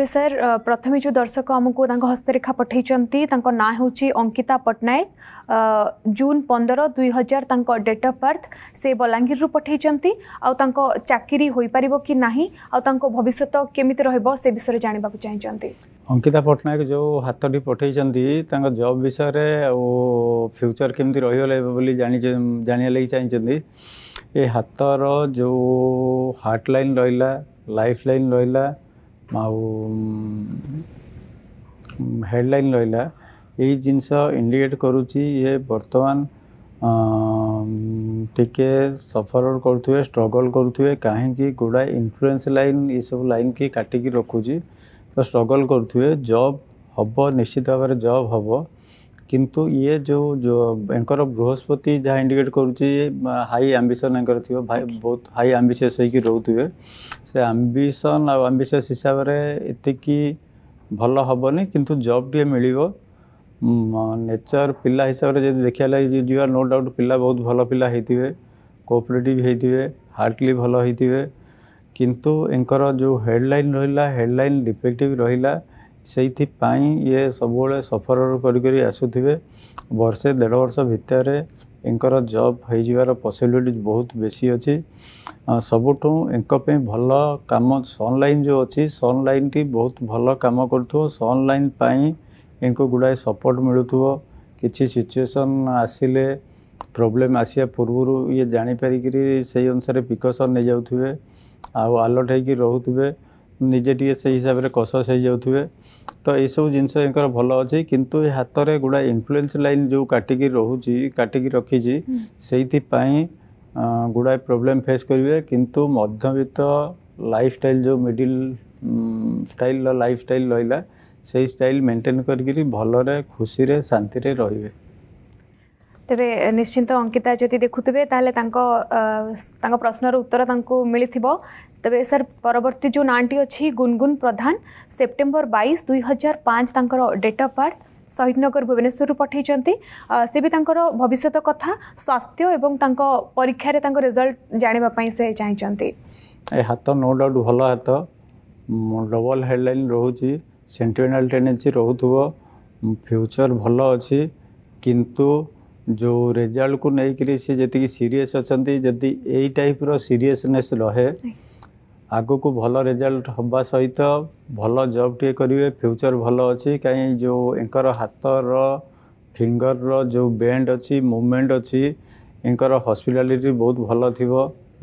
तेज sir प्रथम जो दर्शक आमको हस्तरेखा पठाईं ना हूँ अंकिता पट्टनायक जून पंदर दुई हजार डेट अफ बर्थ से बलांगीरु पठाई आकरी हो पार कि आविष्य केमी रिश्वत जानवाक चाहते अंकिता पट्टनायक जो हाथी पठाई जब विषय फ्यूचर के रही जाना लगे चाहिए ये हाथ रो हार्ट लाइन रहा लाइफ लाइन रहा ଆଉ ହେଡ଼ଲାଇନ୍ ରହିଲା ଏଇ ଜିନିଷ ଇଣ୍ଡିକେଟ୍ କରୁଛି ଇଏ ବର୍ତ୍ତମାନ ଟିକେ ସଫର କରୁଥିବେ ଷ୍ଟ୍ରଗଲ୍ କରୁଥିବେ କାହିଁକି ଗୁଡ଼ାଏ ଇନଫ୍ଲୁଏନ୍ସ ଲାଇନ୍ ଏସବୁ ଲାଇନ୍ କି କାଟିକି ରଖୁଛି ତ ଷ୍ଟ୍ରଗଲ୍ କରୁଥିବେ ଜବ୍ ହେବ ନିଶ୍ଚିତ ଭାବରେ ଜବ୍ ହେବ किंतु ये जो जो एंकर बृहस्पति जहाँ इंडिकेट कर हाई आंबिशन एंकर थी भाई बहुत हाई आम्बिशस हो से आम्बिशन आम्बिशस हिसाब से भल हेनी कितु जब टे मिल नेचर पिला हिसाब से देखा जा नो डाउट पिला बहुत भल पा पिला कोअपरेटिवे हार्डली भल होते किंतु जो हेडलैन रहा हेडलैन डिफेक्टिव रहा ସେଇଥିପାଇଁ ଇଏ ସବୁବେଳେ ସଫର କରିକରି ଆସୁଥିବେ ବର୍ଷେ ଦେଢ଼ ବର୍ଷ ଭିତରେ ୟାଙ୍କର ଜବ୍ ହେଇଯିବାର ପସିବିଲିଟି ବହୁତ ବେଶୀ ଅଛି ସବୁଠୁ ୟାଙ୍କ ପାଇଁ ଭଲ କାମ ସନ୍ଲାଇନ୍ ଯେଉଁ ଅଛି ସନ୍ଲାଇନ୍ଟି ବହୁତ ଭଲ କାମ କରୁଥିବ ସନ୍ଲାଇନ୍ ପାଇଁ ୟାଙ୍କୁ ଗୁଡ଼ାଏ ସପୋର୍ଟ ମିଳୁଥିବ କିଛି ସିଚୁଏସନ୍ ଆସିଲେ ପ୍ରୋବ୍ଲେମ୍ ଆସିବା ପୂର୍ବରୁ ଇଏ ଜାଣିପାରିକିରି ସେଇ ଅନୁସାରେ ପ୍ରିକସନ୍ ନେଇଯାଉଥିବେ ଆଉ ଆଲର୍ଟ ହେଇକି ରହୁଥିବେ निजे से हिसाब से कस सही जाए तो ये सब जिनस भल अच्छे कि हाथ में गुड़ा इनफ्लुएंस लाइन जो काटिक रोचे काटिकी रखी से गुड़ाए प्रोब्लेम फेस करेंगे कितु मध्यवित लाइफ स्टाइल जो मिडिल स्टाइल लाइफ स्टाइल रहा से स्टाइल मेन्टेन कर खुशी रे शांति रही है तेरे निश्चिंत अंकिता जदि देखुए प्रश्नर उत्तर मिली तबे सर परवर्ती जो नाँटी अच्छी गुनगुन प्रधान सेप्टेम्बर बैस दुई हजार पाँच डेट अफ बार्थ शहीद नगर भुवनेश्वर पठाई से भी भविष्य कथा स्वास्थ्य एवं परीक्षा रिजल्ट जानवापी से चाहते हाथ नो डाउट भल हाथ डबल हेडलैन रोचे सेंटिमेटाल टेडेन्सी रो फ्यूचर भल अच्छी किंतु जो रेजल्ट को लेकिन सी जी सीरीयस अच्छा जदि यप्र सीरीयसने रहे ଆଗକୁ ଭଲ ରେଜଲ୍ଟ ହେବା ସହିତ ଭଲ ଜବ୍ଟିଏ କରିବେ ଫ୍ୟୁଚର୍ ଭଲ ଅଛି କାହିଁ ଯେଉଁ ଏଙ୍କର ହାତର ଫିଙ୍ଗର୍ର ଯେଉଁ ବେଣ୍ଡ ଅଛି ମୁଭମେଣ୍ଟ ଅଛି ଏଙ୍କର ହସ୍ପିଟାଲିଟି ବହୁତ ଭଲ ଥିବ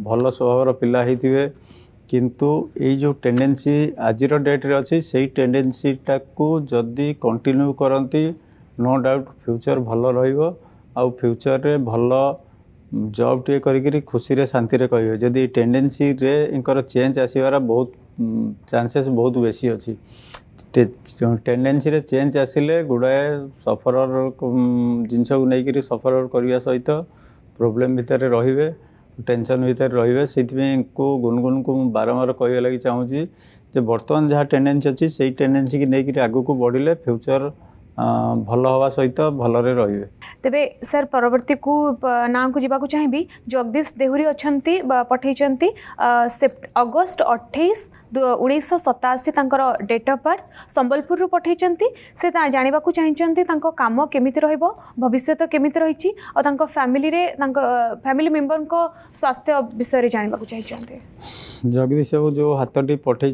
ଭଲ ସ୍ୱଭାବର ପିଲା ହେଇଥିବେ କିନ୍ତୁ ଏଇ ଯେଉଁ ଟେଣ୍ଡେନ୍ସି ଆଜିର ଡେଟ୍ରେ ଅଛି ସେଇ ଟେଣ୍ଡେନ୍ସିଟାକୁ ଯଦି କଣ୍ଟିନ୍ୟୁ କରନ୍ତି ନୋ ଡାଉଟ୍ ଫ୍ୟୁଚର୍ ଭଲ ରହିବ ଆଉ ଫ୍ୟୁଚର୍ରେ ଭଲ ଜବ୍ଟିଏ କରିକିରି ଖୁସିରେ ଶାନ୍ତିରେ କହିବେ ଯଦି ଟେଣ୍ଡେନ୍ସିରେ ଏଙ୍କର ଚେଞ୍ଜ ଆସିବାର ବହୁତ ଚାନ୍ସେସ୍ ବହୁତ ବେଶୀ ଅଛି ଟେଣ୍ଡେନ୍ସିରେ ଚେଞ୍ଜ ଆସିଲେ ଗୁଡ଼ାଏ ସଫରର ଜିନିଷକୁ ନେଇକିରି ସଫର କରିବା ସହିତ ପ୍ରୋବ୍ଲେମ୍ ଭିତରେ ରହିବେ ଟେନସନ୍ ଭିତରେ ରହିବେ ସେଇଥିପାଇଁ କୁ ଗୁନଗୁନକୁ ମୁଁ ବାରମ୍ବାର କହିବା ଲାଗି ଚାହୁଁଛି ଯେ ବର୍ତ୍ତମାନ ଯାହା ଟେଣ୍ଡେନ୍ସି ଅଛି ସେଇ ଟେଣ୍ଡେନ୍ସିକି ନେଇକିରି ଆଗକୁ ବଢ଼ିଲେ ଫ୍ୟୁଚର୍ भल हवा सहित भल तबे सर परवर्त को ना को जी को चाहे जगदीश देहरी अच्छा पठे अगस्ट अठाईस उन्नीस सताशी डेट अफ बर्थ सम्बलपुर पठे से जानवाक चाहते कम केमी रविष्य केमी रही फैमिली रे फैमिली मेम्बर स्वास्थ्य विषय जानवाक चाहिए जगदीश बाबू जो हाथी पठे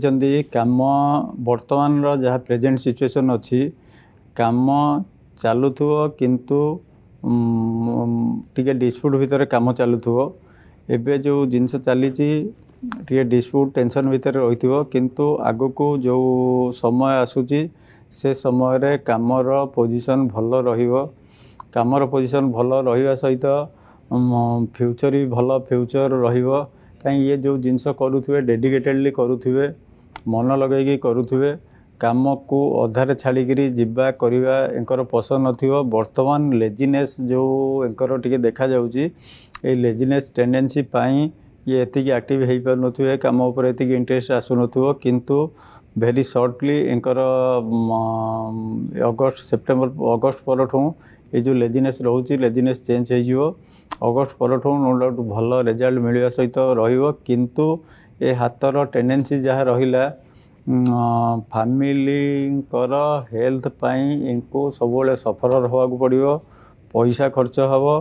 कम बर्तमान जहाँ प्रेजेट सिचुएसन अच्छी କାମ ଚାଲୁଥିବ କିନ୍ତୁ ଟିକେ ଡିସ୍ପ୍ୟୁଟ୍ ଭିତରେ କାମ ଚାଲୁଥିବ ଏବେ ଯେଉଁ ଜିନିଷ ଚାଲିଛି ଟିକେ ଡିସ୍ପ୍ୟୁଟ୍ ଟେନସନ୍ ଭିତରେ ରହିଥିବ କିନ୍ତୁ ଆଗକୁ ଯେଉଁ ସମୟ ଆସୁଛି ସେ ସମୟରେ କାମର ପୋଜିସନ୍ ଭଲ ରହିବ କାମର ପୋଜିସନ୍ ଭଲ ରହିବା ସହିତ ଫ୍ୟୁଚର୍ ବି ଭଲ ଫ୍ୟୁଚର୍ ରହିବ କାହିଁକି ଇଏ ଯେଉଁ ଜିନିଷ କରୁଥିବେ ଡେଡ଼ିକେଟେଡ଼ଲି କରୁଥିବେ ମନ ଲଗାଇକି କରୁଥିବେ କାମକୁ ଅଧାରେ ଛାଡ଼ିକିରି ଯିବା କରିବା ଏଙ୍କର ପସନ୍ଦ ନଥିବ ବର୍ତ୍ତମାନ ଲେଜିନେସ୍ ଯେଉଁ ଏଙ୍କର ଟିକେ ଦେଖାଯାଉଛି ଏଇ ଲେଜିନେସ୍ ଟେଣ୍ଡେନ୍ସି ପାଇଁ ଇଏ ଏତିକି ଆକ୍ଟିଭ୍ ହେଇପାରୁନଥିବେ କାମ ଉପରେ ଏତିକି ଇଣ୍ଟରେଷ୍ଟ ଆସୁନଥିବ କିନ୍ତୁ ଭେରି ସର୍ଟଲି ଏଙ୍କର ଅଗଷ୍ଟ ସେପ୍ଟେମ୍ବର ଅଗଷ୍ଟ ପରଠୁ ଏ ଯେଉଁ ଲେଜିନେସ୍ ରହୁଛି ଲେଜିନେସ୍ ଚେଞ୍ଜ ହେଇଯିବ ଅଗଷ୍ଟ ପରଠୁ ନୋ ଡାଉଟ୍ ଭଲ ରେଜଲ୍ଟ ମିଳିବା ସହିତ ରହିବ କିନ୍ତୁ ଏ ହାତର ଟେଣ୍ଡେନ୍ସି ଯାହା ରହିଲା ଫ୍ୟାମିଲିଙ୍କର ହେଲ୍ଥ ପାଇଁ ଏଙ୍କୁ ସବୁବେଳେ ସଫର ହେବାକୁ ପଡ଼ିବ ପଇସା ଖର୍ଚ୍ଚ ହେବ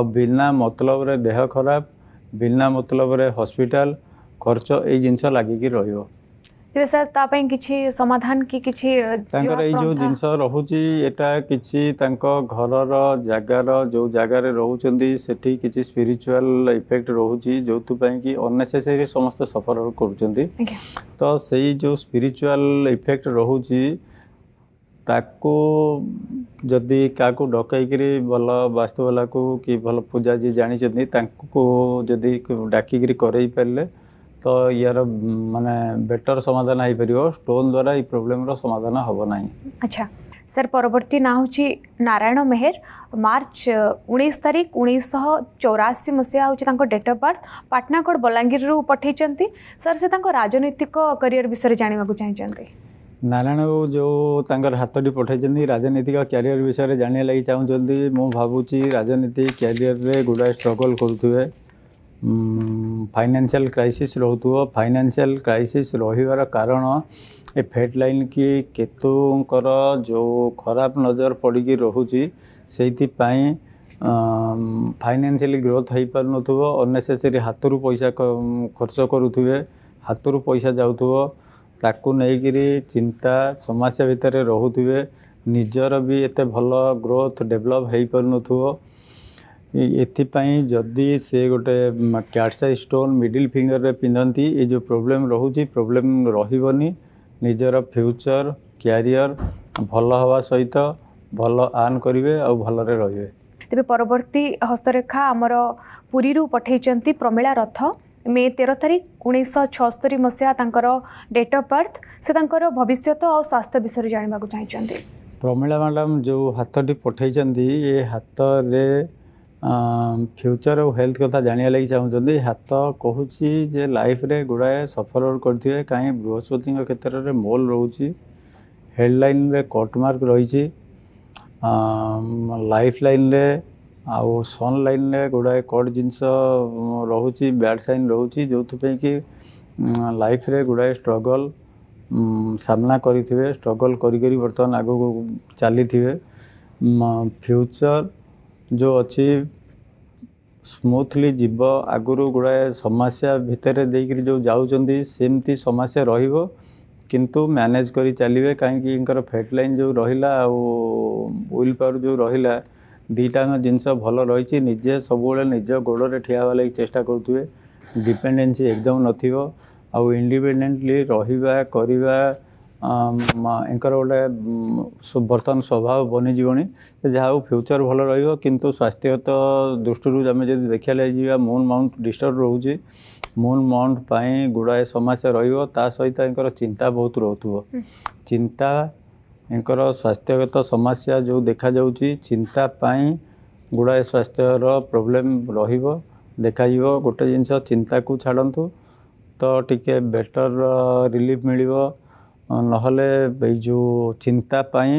ଆଉ ବିନା ମତଲବରେ ଦେହ ଖରାପ ବିନା ମତଲବରେ ହସ୍ପିଟାଲ ଖର୍ଚ୍ଚ ଏଇ ଜିନିଷ ଲାଗିକି ରହିବ तेरे सर तापाई किसी समाधान की जो जिन सर रहुची ये टा किसी तंको घरर जगर जो इफेक्ट रहुची जो तू समस्त सफर और करुचंदी इफेक्ट रहुची ताको जदि क्या को डकईकि भल वास्तुवाला को कि भल पूजा जी जानी जदि डाक कर तो यार माने बेटर समाधान हो पार स्टोन द्वारा ये प्रोब्लेम समाधान हम ना अच्छा सर परवर्त ना हूँ नारायण मेहर मार्च उन्नीस तारीख उन्नीसश चौराशी मसीहा डेट अफ बर्थ पटनाकोट बलांगीर पठाई सर से राजनैतिक करियर विषय जानवाक चाहते नारायण बाबू जो हाथी पठाई राजनीतिक क्यारिययर विषय जाना लगी चाहूँ मुझुच्ची राजनीति क्यारिये गुड़ाए स्ट्रगल करुवे ଫାଇନାନ୍ସିଆଲ୍ କ୍ରାଇସିସ୍ ରହୁଥିବ ଫାଇନାନ୍ସିଆଲ୍ କ୍ରାଇସିସ୍ ରହିବାର କାରଣ ଏ ଫେଡ଼୍ ଲାଇନ୍ କି କେତୁଙ୍କର ଯେଉଁ ଖରାପ ନଜର ପଡ଼ିକି ରହୁଛି ସେଇଥିପାଇଁ ଫାଇନାନ୍ସିଆଲି ଗ୍ରୋଥ୍ ହୋଇପାରୁନଥିବ ଅନେସେସରୀ ହାତରୁ ପଇସା ଖର୍ଚ୍ଚ କରୁଥିବେ ହାତରୁ ପଇସା ଯାଉଥିବ ତାକୁ ନେଇକିରି ଚିନ୍ତା ସମସ୍ୟା ଭିତରେ ରହୁଥିବେ ନିଜର ବି ଏତେ ଭଲ ଗ୍ରୋଥ୍ ଡେଭଲପ୍ ହୋଇପାରୁନଥିବ ଏଥିପାଇଁ ଯଦି ସେ ଗୋଟେ କ୍ୟାଟ୍ସାଇ ଷ୍ଟୋନ୍ ମିଡ଼ିଲ୍ ଫିଙ୍ଗର୍ରେ ପିନ୍ଧନ୍ତି ଏ ଯେଉଁ ପ୍ରୋବ୍ଲେମ୍ ରହୁଛି ପ୍ରୋବ୍ଲେମ୍ ରହିବନି ନିଜର ଫ୍ୟୁଚର୍ କ୍ୟାରିୟର୍ ଭଲ ହେବା ସହିତ ଭଲ ଆର୍ନ କରିବେ ଆଉ ଭଲରେ ରହିବେ ତେବେ ପରବର୍ତ୍ତୀ ହସ୍ତରେଖା ଆମର ପୁରୀରୁ ପଠାଇଛନ୍ତି ପ୍ରମିଳା ରଥ ମେ ତେର ତାରିଖ ଉଣେଇଶହ ଛଅସ୍ତରୀ ମସିହା ତାଙ୍କର ଡେଟ୍ ଅଫ୍ ବାର୍ଥ ସେ ତାଙ୍କର ଭବିଷ୍ୟତ ଆଉ ସ୍ୱାସ୍ଥ୍ୟ ବିଷୟରେ ଜାଣିବାକୁ ଚାହିଁଛନ୍ତି ପ୍ରମିଳା ମ୍ୟାଡ଼ାମ୍ ଯେଉଁ ହାତଟି ପଠାଇଛନ୍ତି ଏ ହାତରେ ଫ୍ୟୁଚର୍ ଆଉ ହେଲ୍ଥ କଥା ଜାଣିବା ଲାଗି ଚାହୁଁଛନ୍ତି ହାତ କହୁଛି ଯେ ଲାଇଫ୍ରେ ଗୁଡ଼ାଏ ସଫର କରିଥିବେ କାହିଁ ବୃହସ୍ପତିଙ୍କ କ୍ଷେତ୍ରରେ ମୋଲ୍ ରହୁଛି ହେଡ଼ଲାଇନ୍ରେ କଟ୍ ମାର୍କ ରହିଛି ଲାଇଫ୍ ଲାଇନ୍ରେ ଆଉ ସନ୍ ଲାଇନ୍ରେ ଗୁଡ଼ାଏ କଟ୍ ଜିନିଷ ରହୁଛି ବ୍ୟାଡ଼୍ ସାଇନ୍ ରହୁଛି ଯେଉଁଥିପାଇଁ କି ଲାଇଫ୍ରେ ଗୁଡ଼ାଏ ଷ୍ଟ୍ରଗଲ୍ ସାମ୍ନା କରିଥିବେ ଷ୍ଟ୍ରଗଲ୍ କରିକରି ବର୍ତ୍ତମାନ ଆଗକୁ ଚାଲିଥିବେ ଫ୍ୟୁଚର୍ जो अच्छी स्मूथली जीव आगुरु गुड़ाए समस्या भितर दे जो जामती समस्या रो किंतु मैनेज कर चलिए कहीं फेट लाइन जो रहा आल पावर जो रहा दीटा जिनस भल रही निजे सब निज गोड़ ठिया हाला चेषा करेंगे डिपेडेन्सी एकदम नथ इंडिपेडेन्टली रहा ଏଙ୍କର ଗୋଟେ ବର୍ତ୍ତମାନ ସ୍ୱଭାବ ବନିଯିବଣି ଯାହା ହଉ ଫ୍ୟୁଚର୍ ଭଲ ରହିବ କିନ୍ତୁ ସ୍ୱାସ୍ଥ୍ୟଗତ ଦୃଷ୍ଟିରୁ ଆମେ ଯଦି ଦେଖିବା ଯିବା ମୁନ୍ ମାଉଣ୍ଟ ଡିଷ୍ଟର୍ବ ରହୁଛି ମୁନ୍ ମାଉଣ୍ଟ ପାଇଁ ଗୁଡ଼ାଏ ସମସ୍ୟା ରହିବ ତା ସହିତ ଏଙ୍କର ଚିନ୍ତା ବହୁତ ରହୁଥିବ ଚିନ୍ତା ଏଙ୍କର ସ୍ୱାସ୍ଥ୍ୟଗତ ସମସ୍ୟା ଯେଉଁ ଦେଖାଯାଉଛି ଚିନ୍ତା ପାଇଁ ଗୁଡ଼ାଏ ସ୍ୱାସ୍ଥ୍ୟର ପ୍ରୋବ୍ଲେମ୍ ରହିବ ଦେଖାଯିବ ଗୋଟେ ଜିନିଷ ଚିନ୍ତାକୁ ଛାଡ଼ନ୍ତୁ ତ ଟିକେ ବେଟର୍ ରିଲିଫ୍ ମିଳିବ ନହେଲେ ଏଇ ଯେଉଁ ଚିନ୍ତା ପାଇଁ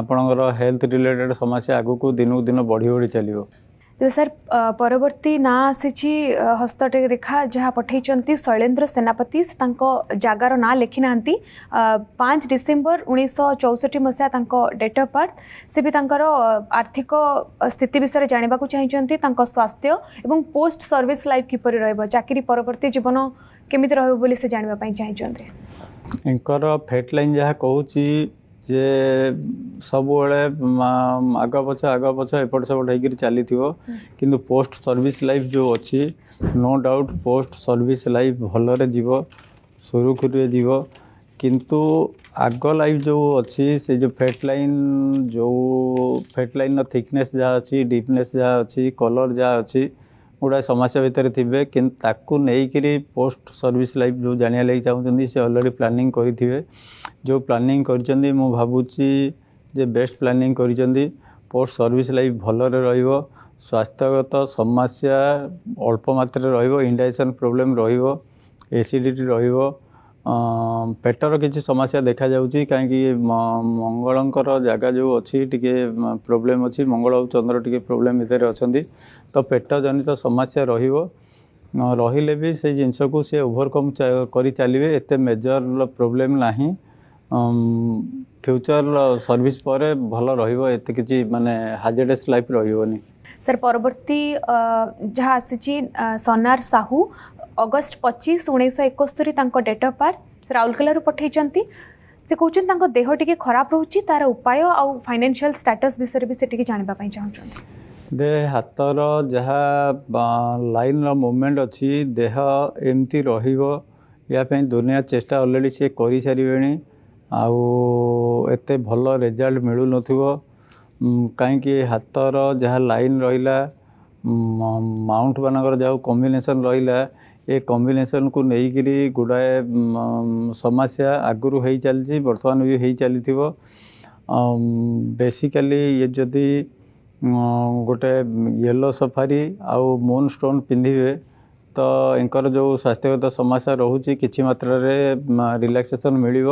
ଆପଣଙ୍କର ହେଲ୍ଥ ରିଲେଟେଡ୍ ସମସ୍ୟା ଆଗକୁ ଦିନକୁ ଦିନ ବଢ଼ି ବଢ଼ି ଚାଲିବ ତେବେ ସାର୍ ପରବର୍ତ୍ତୀ ନାଁ ଆସିଛି ହସ୍ତରେଖା ଯାହା ପଠାଇଛନ୍ତି ଶୈଳେନ୍ଦ୍ର ସେନାପତି ସେ ତାଙ୍କ ଜାଗାର ନାଁ ଲେଖିନାହାନ୍ତି ପାଞ୍ଚ ଡିସେମ୍ବର ଉଣେଇଶହ ଚଉଷଠି ମସିହା ତାଙ୍କ ଡେଟ୍ ଅଫ୍ ବାର୍ଥ ସେ ବି ତାଙ୍କର ଆର୍ଥିକ ସ୍ଥିତି ବିଷୟରେ ଜାଣିବାକୁ ଚାହିଁଛନ୍ତି ତାଙ୍କ ସ୍ୱାସ୍ଥ୍ୟ ଏବଂ ପୋଷ୍ଟ ସର୍ଭିସ୍ ଲାଇଫ୍ କିପରି ରହିବ ଚାକିରି ପରବର୍ତ୍ତୀ ଜୀବନ କେମିତି ରହିବ ବୋଲି ସେ ଜାଣିବା ପାଇଁ ଚାହିଁଛନ୍ତି इंकर फेटलाइन जहाँ कौच जे सब आग पछ आग पछ एपट सेपट होकर चली थो कि पोस्ट सर्विस लाइफ जो अच्छी no doubt post service life भल जीव सुरखुरी जीव किंतु आग लाइफ जो अच्छी से जो लाइन जो लाइन थिकनेस जहाँ अच्छी डीपनेस जहाँ अच्छी कलर जहाँ अच्छी ଗୁଡ଼ାଏ ସମସ୍ୟା ଭିତରେ ଥିବେ କିନ୍ତୁ ତାକୁ ନେଇକିରି ପୋଷ୍ଟ ସର୍ଭିସ୍ ଲାଇଫ୍ ଯେଉଁ ଜାଣିବା ଲାଗି ଚାହୁଁଛନ୍ତି ସେ ଅଲରେଡ଼ି ପ୍ଲାନିଂ କରିଥିବେ ଯେଉଁ ପ୍ଲାନିଂ କରିଛନ୍ତି ମୁଁ ଭାବୁଛି ଯେ ବେଷ୍ଟ ପ୍ଲାନିଂ କରିଛନ୍ତି ପୋଷ୍ଟ ସର୍ଭିସ୍ ଲାଇଫ୍ ଭଲରେ ରହିବ ସ୍ୱାସ୍ଥ୍ୟଗତ ସମସ୍ୟା ଅଳ୍ପ ମାତ୍ରାରେ ରହିବ ଇଣ୍ଡାକ୍ସନ୍ ପ୍ରୋବ୍ଲେମ୍ ରହିବ ଏସିଡ଼ିଟି ରହିବ ପେଟର କିଛି ସମସ୍ୟା ଦେଖାଯାଉଛି କାହିଁକି ମଙ୍ଗଳଙ୍କର ଜାଗା ଯେଉଁ ଅଛି ଟିକେ ପ୍ରୋବ୍ଲେମ୍ ଅଛି ମଙ୍ଗଳ ଆଉ ଚନ୍ଦ୍ର ଟିକେ ପ୍ରୋବ୍ଲେମ୍ ଭିତରେ ଅଛନ୍ତି ତ ପେଟ ଜନିତ ସମସ୍ୟା ରହିବ ରହିଲେ ବି ସେଇ ଜିନିଷକୁ ସେ ଓଭରକମ୍ କରି ଚାଲିବେ ଏତେ ମେଜର ପ୍ରୋବ୍ଲେମ୍ ନାହିଁ ଫ୍ୟୁଚର ସର୍ଭିସ୍ ପରେ ଭଲ ରହିବ ଏତେ କିଛି ମାନେ ହାଜେଡସ୍ ଲାଇଫ୍ ରହିବନି ସାର୍ ପରବର୍ତ୍ତୀ ଯାହା ଆସିଛି ସୋନାର ସାହୁ ଅଗଷ୍ଟ ପଚିଶ ଉଣେଇଶହ ଏକସ୍ତରୀ ତାଙ୍କ ଡେଟ୍ ଅଫ୍ ବାର୍ଥ ସେ ରାଉରକେଲାରୁ ପଠାଇଛନ୍ତି ସେ କହୁଛନ୍ତି ତାଙ୍କ ଦେହ ଟିକେ ଖରାପ ରହୁଛି ତାର ଉପାୟ ଆଉ ଫାଇନାନ୍ସିଆଲ ଷ୍ଟାଟସ୍ ବିଷୟରେ ବି ସେ ଟିକେ ଜାଣିବା ପାଇଁ ଚାହୁଁଛନ୍ତି ଦେ ହାତର ଯାହା ଲାଇନ୍ର ମୁଭମେଣ୍ଟ ଅଛି ଦେହ ଏମିତି ରହିବ ଏହା ପାଇଁ ଦୁନିଆ ଚେଷ୍ଟା ଅଲରେଡ଼ି ସିଏ କରିସାରିବେଣି ଆଉ ଏତେ ଭଲ ରେଜଲ୍ଟ ମିଳୁନଥିବ କାହିଁକି ହାତର ଯାହା ଲାଇନ୍ ରହିଲା ମାଉଣ୍ଟମାନଙ୍କର ଯାହା କମ୍ବିନେସନ୍ ରହିଲା ଏ କମ୍ବିନେସନ୍କୁ ନେଇକିରି ଗୁଡ଼ାଏ ସମସ୍ୟା ଆଗରୁ ହେଇ ଚାଲିଛି ବର୍ତ୍ତମାନ ବି ହେଇ ଚାଲିଥିବ ବେସିକାଲି ଇଏ ଯଦି ଗୋଟେ ୟେଲୋ ସଫାରି ଆଉ ମୁନ୍ ଷ୍ଟୋନ୍ ପିନ୍ଧିବେ ତ ଏଙ୍କର ଯେଉଁ ସ୍ୱାସ୍ଥ୍ୟଗତ ସମସ୍ୟା ରହୁଛି କିଛି ମାତ୍ରାରେ ରିଲାକ୍ସେସନ୍ ମିଳିବ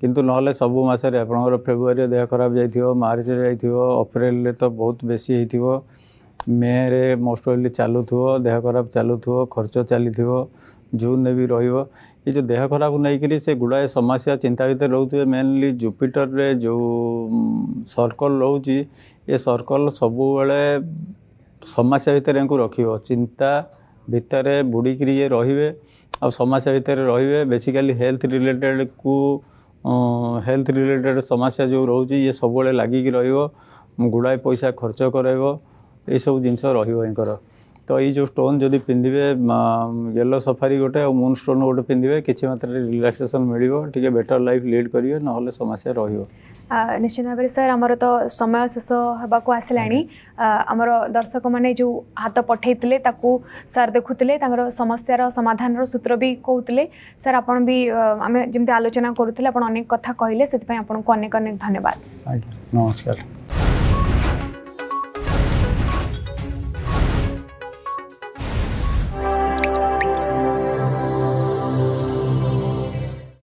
କିନ୍ତୁ ନହେଲେ ସବୁ ମାସରେ ଆପଣଙ୍କର ଫେବୃଆରୀରେ ଦେହ ଖରାପ ଯାଇଥିବ ମାର୍ଚ୍ଚରେ ଯାଇଥିବ ଅପ୍ରେଲରେ ତ ବହୁତ ବେଶୀ ହେଇଥିବ ମେରେ ମୋଷ୍ଟ ଅଫଲି ଚାଲୁଥିବ ଦେହ ଖରାପ ଚାଲୁଥିବ ଖର୍ଚ୍ଚ ଚାଲିଥିବ ଜୁନ୍ରେ ବି ରହିବ ଏ ଯେଉଁ ଦେହ ଖରାପକୁ ନେଇକରି ସେ ଗୁଡ଼ାଏ ସମସ୍ୟା ଚିନ୍ତା ଭିତରେ ରହୁଥିବେ ମେନ୍ଲି ଜୁପିଟରରେ ଯେଉଁ ସର୍କଲ୍ ରହୁଛି ଏ ସର୍କଲ୍ ସବୁବେଳେ ସମସ୍ୟା ଭିତରେ ଏହାକୁ ରଖିବ ଚିନ୍ତା ଭିତରେ ବୁଡ଼ିକିରି ଇଏ ରହିବେ ଆଉ ସମସ୍ୟା ଭିତରେ ରହିବେ ବେସିକାଲି ହେଲ୍ଥ ରିଲେଟେଡ଼କୁ ହେଲ୍ଥ ରିଲେଟେଡ଼ ସମସ୍ୟା ଯେଉଁ ରହୁଛି ଇଏ ସବୁବେଳେ ଲାଗିକି ରହିବ ଗୁଡ଼ାଏ ପଇସା ଖର୍ଚ୍ଚ କରାଇବ ये सब जिन रही तो ये स्टोन जो पिंधे येलो सफारी गोटे मून स्टोन गोटे पिंधे किसी मात्र रिलाक्सेसन मिले टी बेटर लाइफ लीड करेंगे ना समस्या रही निश्चित भाव सर आम तो समय शेष हाबक आसला आम दर्शक मैंने जो हाथ पठे सर देखुले समस्या समाधान सूत्र भी कहते सर आप आलोचना करूँ आप कथ कहले आपको अनेक अनेक धन्यवाद नमस्कार